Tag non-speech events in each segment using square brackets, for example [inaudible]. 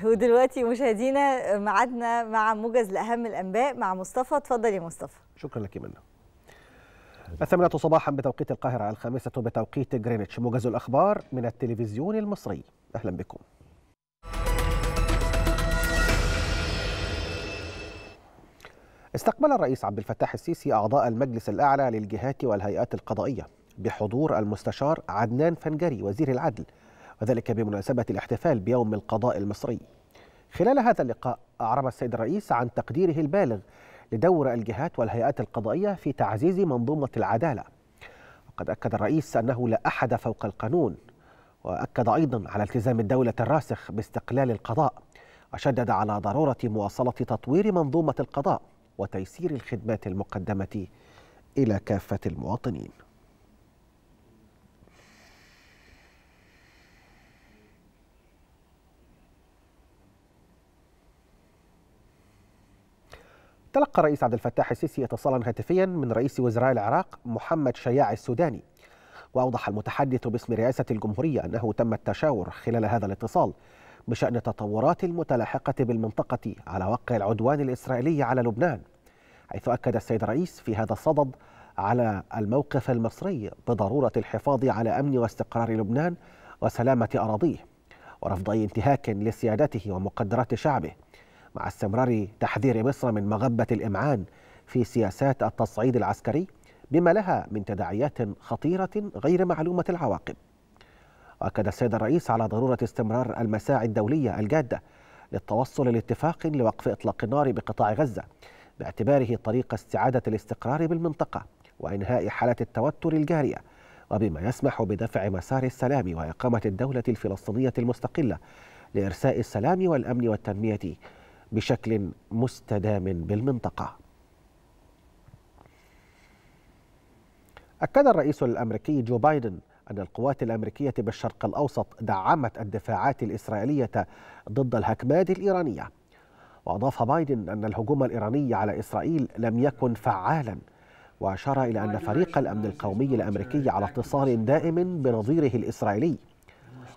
[laughs] ودلوقتي مشاهدينا ميعادنا مع موجز لاهم الانباء مع مصطفى اتفضل يا مصطفى شكرا لك يا منى الثامنة صباحا بتوقيت القاهرة الخامسة بتوقيت جرينتش موجز الأخبار من التلفزيون المصري أهلا بكم استقبل الرئيس عبد الفتاح السيسي أعضاء المجلس الأعلى للجهات والهيئات القضائية بحضور المستشار عدنان فنجري وزير العدل وذلك بمناسبة الاحتفال بيوم القضاء المصري خلال هذا اللقاء أعرب السيد الرئيس عن تقديره البالغ لدور الجهات والهيئات القضائية في تعزيز منظومة العدالة وقد أكد الرئيس أنه لا أحد فوق القانون وأكد أيضا على التزام الدولة الراسخ باستقلال القضاء وشدد على ضرورة مواصلة تطوير منظومة القضاء وتيسير الخدمات المقدمة إلى كافة المواطنين تلقى الرئيس عبد الفتاح السيسي اتصالا هاتفيا من رئيس وزراء العراق محمد شياع السوداني وأوضح المتحدث باسم رئاسة الجمهورية أنه تم التشاور خلال هذا الاتصال بشأن التطورات المتلاحقة بالمنطقة على وقع العدوان الإسرائيلي على لبنان حيث أكد السيد الرئيس في هذا الصدد على الموقف المصري بضرورة الحفاظ على أمن واستقرار لبنان وسلامة أراضيه ورفض أي انتهاك لسيادته ومقدرات شعبه مع استمرار تحذير مصر من مغبة الإمعان في سياسات التصعيد العسكري بما لها من تداعيات خطيرة غير معلومة العواقب أكد السيد الرئيس على ضرورة استمرار المساعي الدولية الجادة للتوصل لاتفاق لوقف إطلاق النار بقطاع غزة باعتباره طريق استعادة الاستقرار بالمنطقة وإنهاء حالة التوتر الجارية وبما يسمح بدفع مسار السلام وإقامة الدولة الفلسطينية المستقلة لإرساء السلام والأمن والتنمية بشكل مستدام بالمنطقه أكد الرئيس الأمريكي جو بايدن أن القوات الأمريكية بالشرق الأوسط دعمت الدفاعات الإسرائيلية ضد الهكمات الإيرانية وأضاف بايدن أن الهجوم الإيراني على إسرائيل لم يكن فعالا وأشار إلى أن فريق الأمن القومي الأمريكي على اتصال دائم بنظيره الإسرائيلي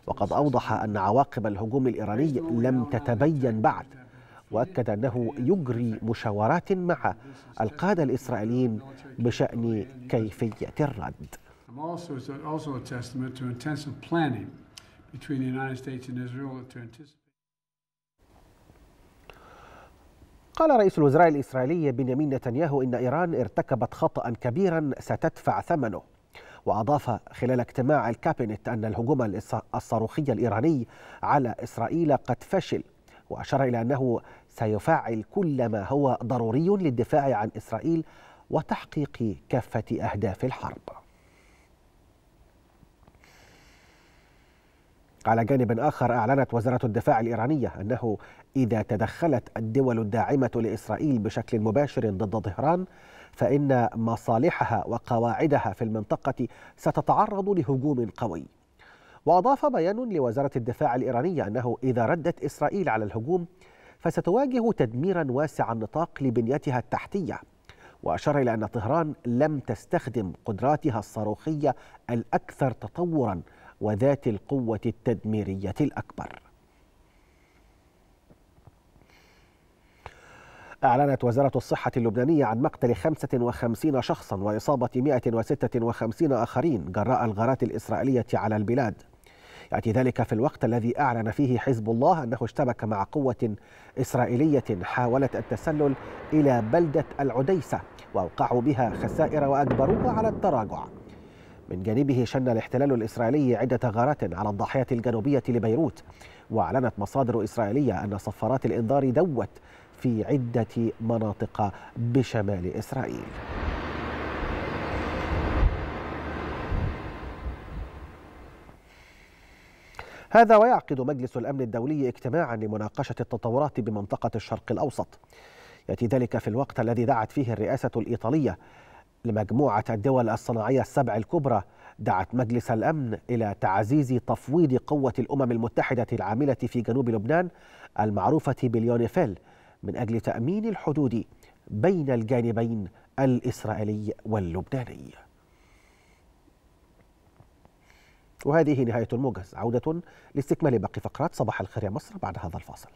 وقد أوضح أن عواقب الهجوم الإيراني لم تتبين بعد وأكد أنه يجري مشاورات مع القادة الإسرائيليين بشأن كيفية الرد قال رئيس الوزراء الإسرائيلي بنيامين نتنياهو إن إيران ارتكبت خطأ كبيرا ستدفع ثمنه وأضاف خلال اجتماع الكابينت أن الهجوم الصاروخي الإيراني على إسرائيل قد فشل وأشار إلى أنه سيفعل كل ما هو ضروري للدفاع عن إسرائيل وتحقيق كافة أهداف الحرب على جانب آخر أعلنت وزارة الدفاع الإيرانية أنه إذا تدخلت الدول الداعمة لإسرائيل بشكل مباشر ضد طهران فإن مصالحها وقواعدها في المنطقة ستتعرض لهجوم قوي وأضاف بيان لوزارة الدفاع الإيرانية أنه إذا ردت إسرائيل على الهجوم فستواجه تدميرا واسع النطاق لبنيتها التحتية وأشار إلى أن طهران لم تستخدم قدراتها الصاروخية الأكثر تطورا وذات القوة التدميرية الأكبر أعلنت وزارة الصحة اللبنانية عن مقتل 55 شخصا وإصابة 156 آخرين جراء الغارات الإسرائيلية على البلاد يأتي ذلك في الوقت الذي أعلن فيه حزب الله أنه اشتبك مع قوة إسرائيلية حاولت التسلل إلى بلدة العديسة وأوقعوا بها خسائر وأجبروها على التراجع من جانبه شن الاحتلال الإسرائيلي عدة غارات على الضاحية الجنوبية لبيروت وأعلنت مصادر إسرائيلية أن صفارات الإنذار دوت في عدة مناطق بشمال إسرائيل هذا ويعقد مجلس الأمن الدولي اجتماعا لمناقشة التطورات بمنطقة الشرق الأوسط يأتي ذلك في الوقت الذي دعت فيه الرئاسة الإيطالية لمجموعة الدول الصناعية السبع الكبرى دعت مجلس الأمن إلى تعزيز تفويض قوة الأمم المتحدة العاملة في جنوب لبنان المعروفة باليونيفيل من أجل تأمين الحدود بين الجانبين الإسرائيلي واللبناني وهذه نهاية الموجز عودة لاستكمال باقي فقرات صباح الخير يا مصر بعد هذا الفاصل